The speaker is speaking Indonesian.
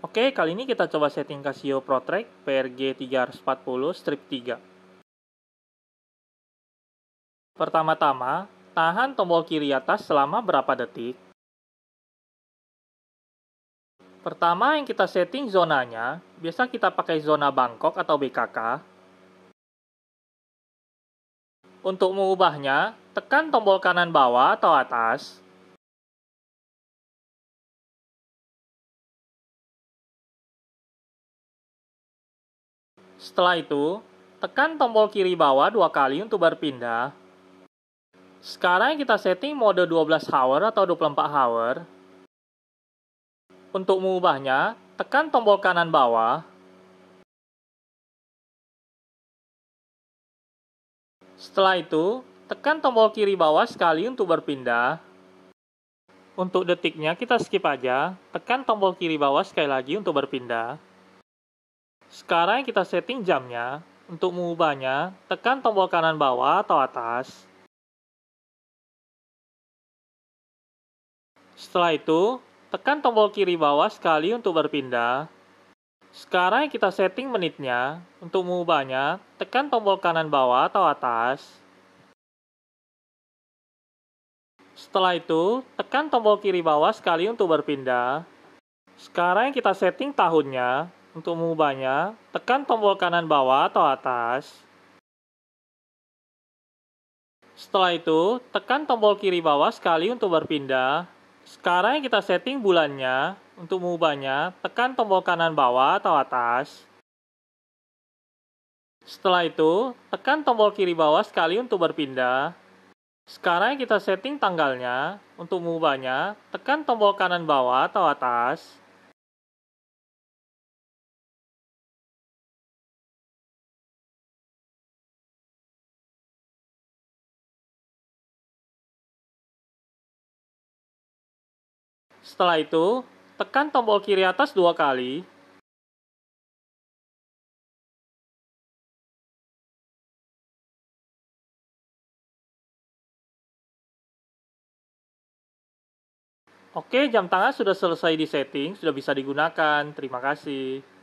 Oke, kali ini kita coba setting Casio ProTrack PRG 340 strip 3. Pertama-tama, tahan tombol kiri atas selama berapa detik. Pertama yang kita setting zonanya, biasa kita pakai zona Bangkok atau BKK. Untuk mengubahnya, tekan tombol kanan bawah atau atas, Setelah itu, tekan tombol kiri bawah dua kali untuk berpindah. Sekarang kita setting mode 12 hour atau 24 hour. Untuk mengubahnya, tekan tombol kanan bawah. Setelah itu, tekan tombol kiri bawah sekali untuk berpindah. Untuk detiknya kita skip aja, tekan tombol kiri bawah sekali lagi untuk berpindah. Sekarang kita setting jamnya. Untuk mengubahnya, tekan tombol kanan bawah atau atas. Setelah itu, tekan tombol kiri bawah sekali untuk berpindah. Sekarang kita setting menitnya. Untuk mengubahnya, tekan tombol kanan bawah atau atas. Setelah itu, tekan tombol kiri bawah sekali untuk berpindah. Sekarang kita setting tahunnya. Untuk mengubahnya, tekan tombol kanan bawah atau atas. Setelah itu, tekan tombol kiri bawah sekali untuk berpindah. Sekarang yang kita setting bulannya. Untuk mengubahnya, tekan tombol kanan bawah atau atas. Setelah itu, tekan tombol kiri bawah sekali untuk berpindah. Sekarang yang kita setting tanggalnya. Untuk mengubahnya, tekan tombol kanan bawah atau atas. Setelah itu, tekan tombol kiri atas dua kali. Oke, jam tangan sudah selesai di setting, sudah bisa digunakan. Terima kasih.